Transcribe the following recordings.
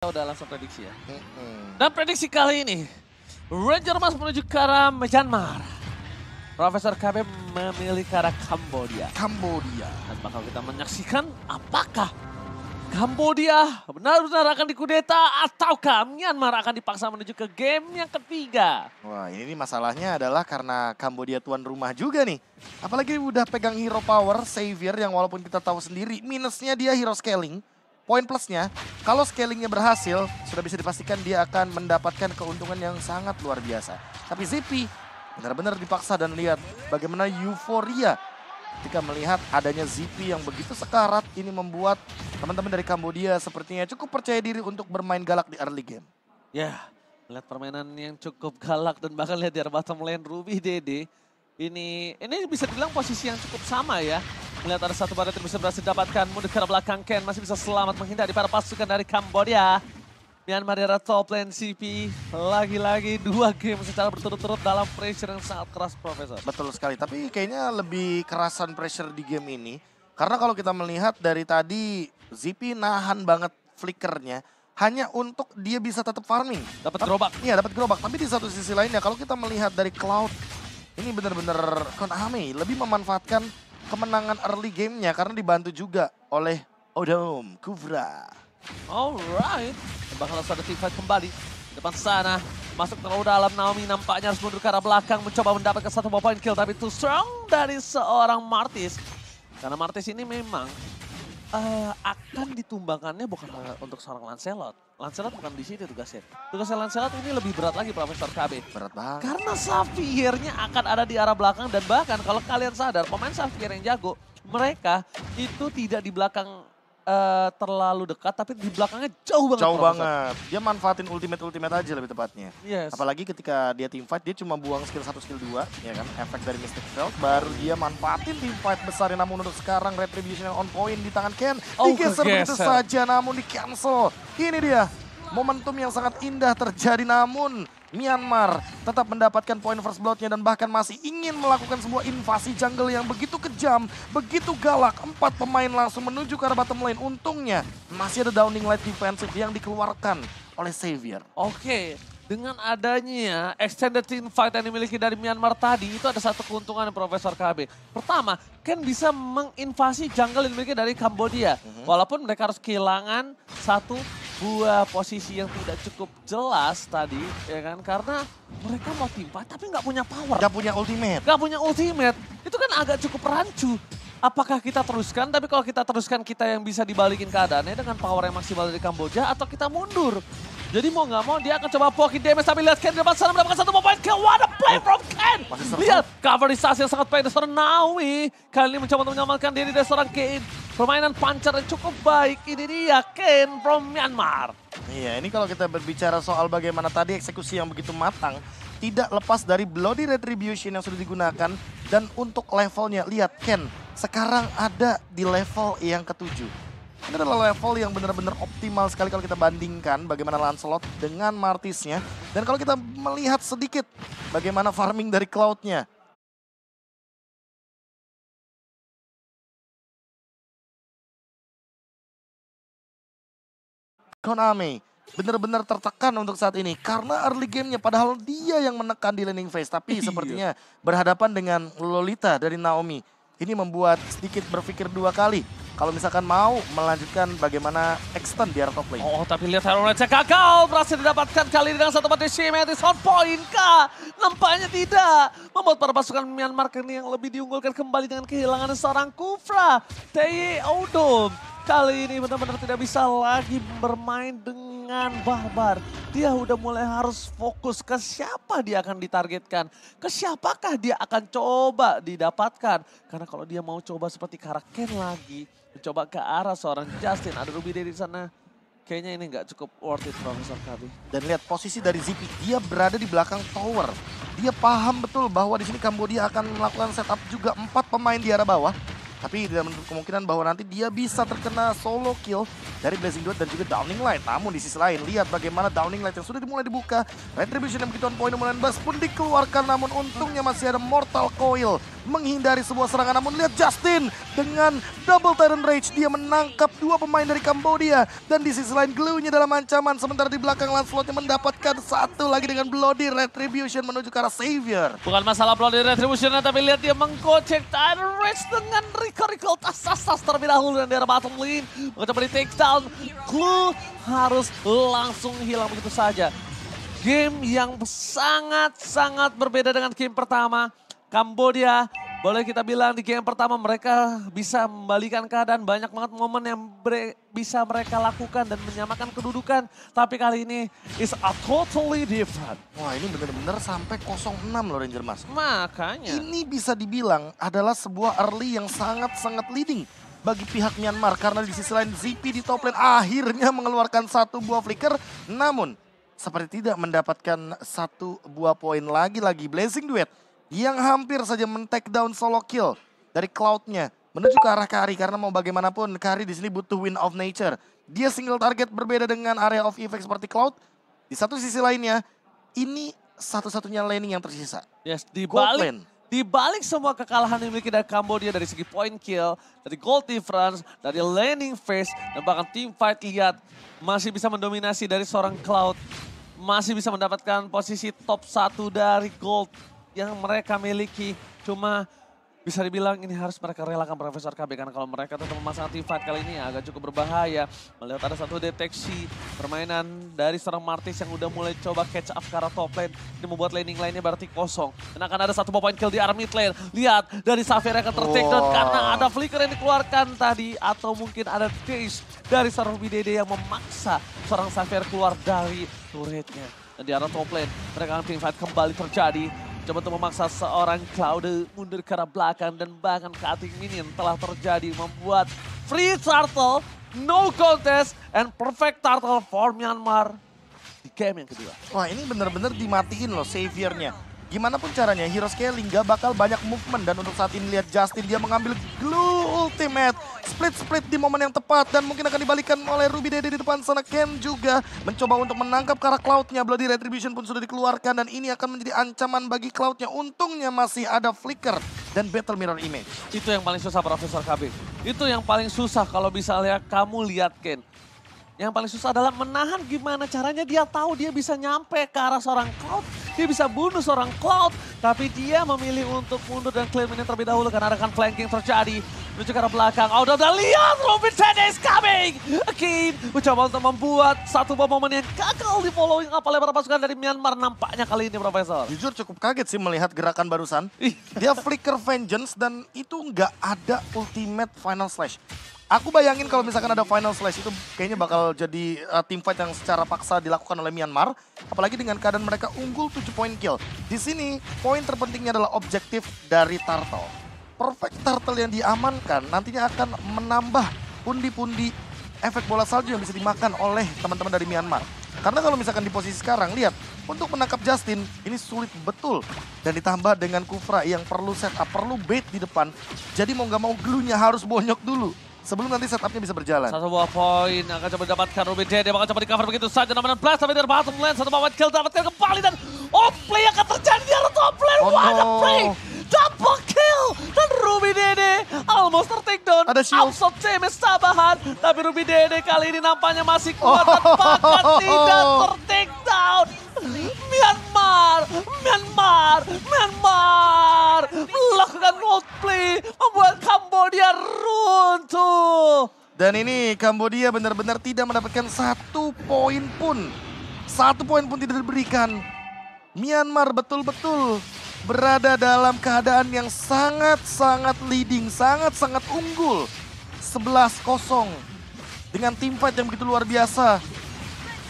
Kita udah langsung prediksi ya. Mm Dan prediksi kali ini, Ranger Mas menuju ke arah Myanmar. Profesor KB memilih ke arah Kambodia. Kambodia. Dan bakal kita menyaksikan apakah Kambodia benar-benar akan dikudeta ataukah Myanmar akan dipaksa menuju ke game yang ketiga. Wah ini masalahnya adalah karena Kambodia tuan rumah juga nih. Apalagi udah pegang hero power, savior yang walaupun kita tahu sendiri minusnya dia hero scaling Poin plusnya, kalau scalingnya berhasil, sudah bisa dipastikan dia akan mendapatkan keuntungan yang sangat luar biasa. Tapi Zippy benar-benar dipaksa dan lihat bagaimana euforia ketika melihat adanya Zippy yang begitu sekarat ini membuat teman-teman dari Kambodia sepertinya cukup percaya diri untuk bermain galak di early game. Ya, yeah, lihat permainan yang cukup galak dan bahkan lihat di bottom lane Ruby Dede. Ini ini bisa dibilang posisi yang cukup sama ya Melihat ada satu barat yang bisa berhasil dapatkan. Mundur ke belakang Ken masih bisa selamat menghindari para pasukan dari Kambodia. Myanmar daerah top lane CP. Lagi-lagi dua game secara berturut-turut dalam pressure yang sangat keras, Profesor. Betul sekali. Tapi kayaknya lebih kerasan pressure di game ini. Karena kalau kita melihat dari tadi Zipi nahan banget flickernya hanya untuk dia bisa tetap farming. Dapat gerobak. Iya, dapat gerobak. Tapi di satu sisi lainnya kalau kita melihat dari Cloud ini benar-benar Konami lebih memanfaatkan kemenangan early gamenya karena dibantu juga oleh Odom Kuvra. Alright, bakal harus ada teamfight kembali. Depan sana, masuk terlalu dalam. Naomi nampaknya harus mundur ke arah belakang. Mencoba mendapatkan satu ball point kill. Tapi too strong dari seorang Martis. Karena Martis ini memang uh, akan ditumbangkannya bukan untuk seorang Lancelot Lancelot bukan di sini tugasnya. Tugasnya Lancelot ini lebih berat lagi Profesor KB. Berat banget. Karena safirnya akan ada di arah belakang dan bahkan kalau kalian sadar pemain safir yang jago, mereka itu tidak di belakang uh, terlalu dekat tapi di belakangnya jauh banget. Jauh banget. Besar. Dia manfaatin ultimate-ultimate aja lebih tepatnya. Yes. Apalagi ketika dia team fight dia cuma buang skill 1 skill 2 ya kan efek dari Mystic Field baru dia manfaatin team fight besar namun untuk sekarang retribution yang on point di tangan Ken oh, digeser begitu saja namun di cancel. Ini dia momentum yang sangat indah terjadi namun Myanmar tetap mendapatkan poin first bloodnya dan bahkan masih ingin melakukan sebuah invasi jungle yang begitu kejam, begitu galak. Empat pemain langsung menuju ke arah bottom lane. Untungnya masih ada downing light defensive yang dikeluarkan oleh Xavier. Oke, dengan adanya extended team fight yang dimiliki dari Myanmar tadi, itu ada satu keuntungan yang Profesor KB. Pertama, Ken bisa menginvasi jungle yang dimiliki dari Kambodia. Mm -hmm. Walaupun mereka harus kehilangan satu sebuah posisi yang tidak cukup jelas tadi, ya kan? Karena mereka mau timpa tapi nggak punya power. Nggak punya ultimate. Nggak punya ultimate. Itu kan agak cukup rancu. Apakah kita teruskan? Tapi kalau kita teruskan kita yang bisa dibalikin keadaannya dengan power yang maksimal dari Kamboja atau kita mundur? Jadi mau nggak mau dia akan coba poking damage tapi lihat Ken dapat sana mendapatkan satu poin. kill. what a play oh, from Ken! Lihat coverisasi yang sangat baik dari seorang Nawi. Kali ini mencoba untuk menyelamatkan diri dari seorang Kane. Permainan pancar yang cukup baik, ini dia Ken from Myanmar. Iya, ini kalau kita berbicara soal bagaimana tadi eksekusi yang begitu matang, tidak lepas dari Bloody Retribution yang sudah digunakan. Dan untuk levelnya, lihat Ken, sekarang ada di level yang ketujuh. Ini adalah level yang benar-benar optimal sekali kalau kita bandingkan bagaimana Lancelot dengan Martisnya. Dan kalau kita melihat sedikit bagaimana farming dari Cloudnya. Konami benar-benar tertekan untuk saat ini karena early gamenya padahal dia yang menekan di landing phase tapi iya. sepertinya berhadapan dengan Lolita dari Naomi ini membuat sedikit berpikir dua kali kalau misalkan mau melanjutkan bagaimana extend di top lane. Oh, tapi lihat Hero Knight gagal berhasil didapatkan kali dengan satu mati simetris on point kah? Nampaknya tidak. Membuat para pasukan Myanmar kini yang lebih diunggulkan kembali dengan kehilangan seorang Kufra. Tei Odom. Kali ini benar-benar tidak bisa lagi bermain dengan barbar. Dia udah mulai harus fokus ke siapa dia akan ditargetkan. Ke siapakah dia akan coba didapatkan. Karena kalau dia mau coba seperti Karaken lagi. Mencoba ke arah seorang Justin. Ada Ruby dari sana kayaknya ini nggak cukup worth it Profesor Kabi. Dan lihat posisi dari Zipi, dia berada di belakang tower. Dia paham betul bahwa di sini Kambodia akan melakukan setup juga empat pemain di arah bawah. Tapi tidak menutup kemungkinan bahwa nanti dia bisa terkena solo kill dari Blazing Duet dan juga Downing Light. Namun di sisi lain, lihat bagaimana Downing Light yang sudah dimulai dibuka. Retribution yang begitu on point kemudian Bas pun dikeluarkan. Namun untungnya masih ada Mortal Coil menghindari sebuah serangan. Namun lihat Justin dengan double Titan Rage. Dia menangkap dua pemain dari Cambodia. Dan di sisi lain glue-nya dalam ancaman. Sementara di belakang Lancelotnya mendapatkan satu lagi dengan Bloody Retribution menuju ke arah Savior. Bukan masalah Bloody Retribution tapi lihat dia mengkocek Titan Rage dengan Rico Rico Tassassas terlebih dahulu. Dan daerah bottom lane. mengucapkan di take down down. Clue harus langsung hilang begitu saja. Game yang sangat-sangat berbeda dengan game pertama. Kambodia boleh kita bilang di game pertama mereka bisa membalikan keadaan banyak banget momen yang bre, bisa mereka lakukan dan menyamakan kedudukan. Tapi kali ini is a totally different. Wah ini benar-benar sampai 06 loh Ranger Mas. Makanya. Ini bisa dibilang adalah sebuah early yang sangat-sangat leading bagi pihak Myanmar. Karena di sisi lain Zipi di top lane akhirnya mengeluarkan satu buah flicker. Namun seperti tidak mendapatkan satu buah poin lagi-lagi. Blazing Duet yang hampir saja men-take down solo kill dari Cloudnya Menuju ke arah Kari karena mau bagaimanapun Kari di sini butuh win of nature. Dia single target berbeda dengan area of effect seperti Cloud. Di satu sisi lainnya, ini satu-satunya laning yang tersisa. Yes, di balik di balik semua kekalahan yang dimiliki dari Kamboja dari segi point kill, dari goal difference, dari landing phase, dan bahkan team fight lihat masih bisa mendominasi dari seorang Cloud. Masih bisa mendapatkan posisi top satu dari gold yang mereka miliki. Cuma bisa dibilang ini harus mereka relakan Profesor KB karena kalau mereka tetap memasang t kali ini agak cukup berbahaya. Melihat ada satu deteksi permainan dari seorang Martis yang udah mulai coba catch up ke arah top lane. Ini membuat landing lainnya berarti kosong. Dan akan ada satu point kill di arah mid lane. Lihat dari Safir yang akan tertake down karena ada flicker yang dikeluarkan tadi. Atau mungkin ada case dari seorang BDD yang memaksa seorang Safir keluar dari turretnya. Dan di arah top lane mereka akan fight kembali terjadi. Mencoba untuk memaksa seorang Cloud mundur ke arah belakang dan bahkan cutting minion telah terjadi membuat free turtle, no contest, and perfect turtle for Myanmar di game yang kedua. Wah ini benar-benar dimatiin loh saviornya Gimana pun caranya, hero scaling, gak bakal banyak movement. Dan untuk saat ini lihat Justin, dia mengambil glue ultimate. Split-split di momen yang tepat dan mungkin akan dibalikan oleh Ruby Dede di depan sana. Ken juga mencoba untuk menangkap ke arah Cloud-nya. Bloody Retribution pun sudah dikeluarkan dan ini akan menjadi ancaman bagi Cloud-nya. Untungnya masih ada Flicker dan Battle Mirror Image. Itu yang paling susah Profesor Kabir. Itu yang paling susah kalau bisa lihat kamu lihat Ken yang paling susah adalah menahan gimana caranya dia tahu dia bisa nyampe ke arah seorang Cloud. Dia bisa bunuh seorang Cloud. Tapi dia memilih untuk mundur dan claim ini terlebih dahulu karena rekan flanking terjadi. Menuju ke arah belakang. Oh, udah lihat Robin is coming. Akin mencoba untuk membuat satu momen yang gagal di following apa lebar pasukan dari Myanmar. Nampaknya kali ini, Profesor. Jujur cukup kaget sih melihat gerakan barusan. dia flicker vengeance dan itu nggak ada ultimate final slash Aku bayangin kalau misalkan ada final slash itu kayaknya bakal jadi uh, team fight yang secara paksa dilakukan oleh Myanmar. Apalagi dengan keadaan mereka unggul 7 poin kill. Di sini poin terpentingnya adalah objektif dari Turtle. Perfect Turtle yang diamankan nantinya akan menambah pundi-pundi efek bola salju yang bisa dimakan oleh teman-teman dari Myanmar. Karena kalau misalkan di posisi sekarang, lihat untuk menangkap Justin ini sulit betul. Dan ditambah dengan Kufra yang perlu setup, perlu bait di depan. Jadi mau nggak mau glunya harus bonyok dulu sebelum nanti setupnya bisa berjalan. Satu buah poin akan coba didapatkan Dead. Dede, bakal coba di cover begitu saja. Namun plus, tapi dari bottom lane, satu buah kill dapatkan kembali dan play akan terjadi di arah top lane. Oh, What no. a play! Double kill dan Ruby Dede almost down. Ada shield. Absol James tambahan. Tapi Ruby Dede kali ini nampaknya masih kuat oh. dan bahkan tidak down. Myanmar, Myanmar, Myanmar. Lakukan roleplay membuat Kamboja runtuh. Dan ini Kamboja benar-benar tidak mendapatkan satu poin pun. Satu poin pun tidak diberikan. Myanmar betul-betul berada dalam keadaan yang sangat-sangat leading, sangat-sangat unggul. 11-0 dengan tim fight yang begitu luar biasa.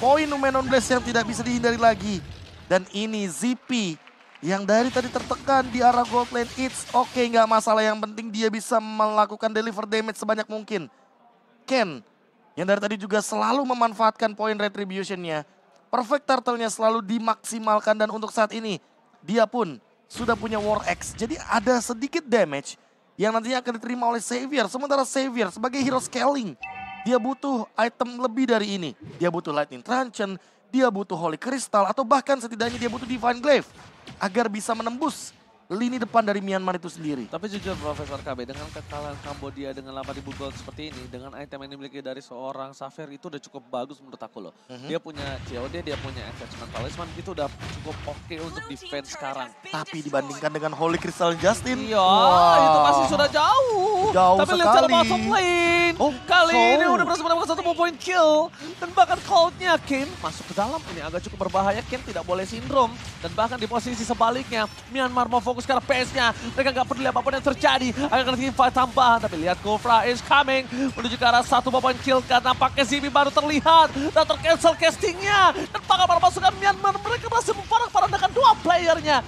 Poin Numenon Blast yang tidak bisa dihindari lagi. Dan ini Zippy yang dari tadi tertekan di arah gold lane. It's okay, nggak masalah. Yang penting dia bisa melakukan deliver damage sebanyak mungkin. Ken yang dari tadi juga selalu memanfaatkan poin retributionnya. Perfect turtle-nya selalu dimaksimalkan dan untuk saat ini dia pun sudah punya War X. Jadi ada sedikit damage yang nantinya akan diterima oleh Xavier. Sementara Xavier sebagai hero scaling, dia butuh item lebih dari ini. Dia butuh Lightning Truncheon, dia butuh Holy Crystal atau bahkan setidaknya dia butuh Divine Glaive agar bisa menembus lini depan dari Myanmar itu sendiri. Tapi jujur Profesor KB, dengan kekalahan Kambodia dengan 8.000 gold seperti ini, dengan item yang dimiliki dari seorang Safir itu udah cukup bagus menurut aku loh. Mm -hmm. Dia punya COD, dia punya attachment talisman, itu udah cukup oke okay untuk defense sekarang. Tapi dibandingkan dengan Holy Crystal Justin. Iya, wow. itu masih sudah jauh. Jauh Tapi sekali. lihat cara masuk lane. Oh, Kali so. ini udah berhasil mendapatkan satu point kill. Dan bahkan cold-nya Kim masuk ke dalam. Ini agak cukup berbahaya, Kim tidak boleh sindrom. Dan bahkan di posisi sebaliknya, Myanmar mau fokus sekarang ps nya Mereka nggak peduli apapun yang terjadi. Akan terjadi fight tambahan. Tapi lihat Kofra is coming. Menuju ke arah satu babon kill. Karena pakai Zibi baru terlihat. Dan tercancel castingnya. Dan pakar para pasukan Myanmar. Mereka masih berhasil memporak dengan dua playernya.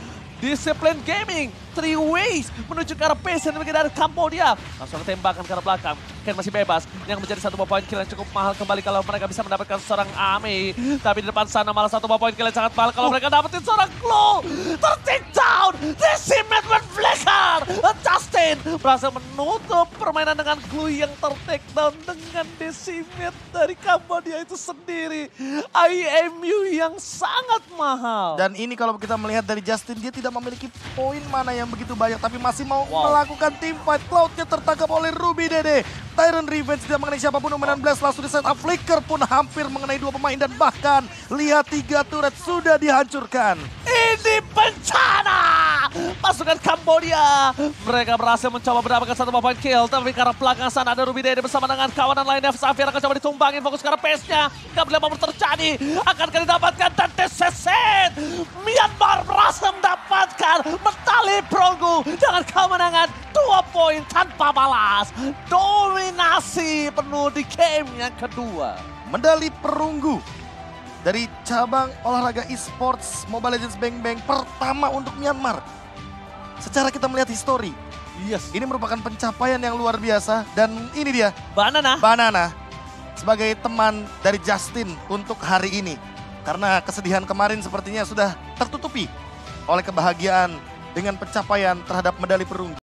Disiplin Gaming three ways menuju ke arah base dan dari dia Langsung tembakan ke arah belakang. Ken masih bebas. Yang menjadi satu poin kill cukup mahal kembali kalau mereka bisa mendapatkan seorang Ami. Tapi di depan sana malah satu poin kill sangat mahal kalau oh. mereka dapetin seorang Glow. Tertik down. This teammate Flasher. Justin berhasil menutup permainan dengan Glow yang tertik down dengan decimate dari dia itu sendiri. IMU yang sangat mahal. Dan ini kalau kita melihat dari Justin, dia tidak memiliki poin mana yang yang begitu banyak tapi masih mau wow. melakukan tim fight. Cloudnya tertangkap oleh Ruby Dede. Tyrant Revenge tidak mengenai siapapun Umenan Blast langsung di set up. Flicker pun hampir mengenai dua pemain dan bahkan lihat tiga turret sudah dihancurkan. Ini bencana! Pasukan Kamboja Mereka berhasil mencoba mendapatkan satu poin kill. Tapi karena sana ada Ruby Dede bersama dengan kawanan lainnya. Safira akan coba ditumbangin. Fokus karena pace-nya. Gak boleh terjadi. Akan kalian dapatkan dan Seset. Myanmar berhasil mendapatkan medali perunggu. Dengan kemenangan dua poin tanpa balas. Dominasi penuh di game yang kedua. Medali perunggu dari cabang olahraga e-sports Mobile Legends Bang Bang pertama untuk Myanmar secara kita melihat histori. Yes. Ini merupakan pencapaian yang luar biasa dan ini dia. Banana. Banana sebagai teman dari Justin untuk hari ini. Karena kesedihan kemarin sepertinya sudah tertutupi oleh kebahagiaan dengan pencapaian terhadap medali perunggu.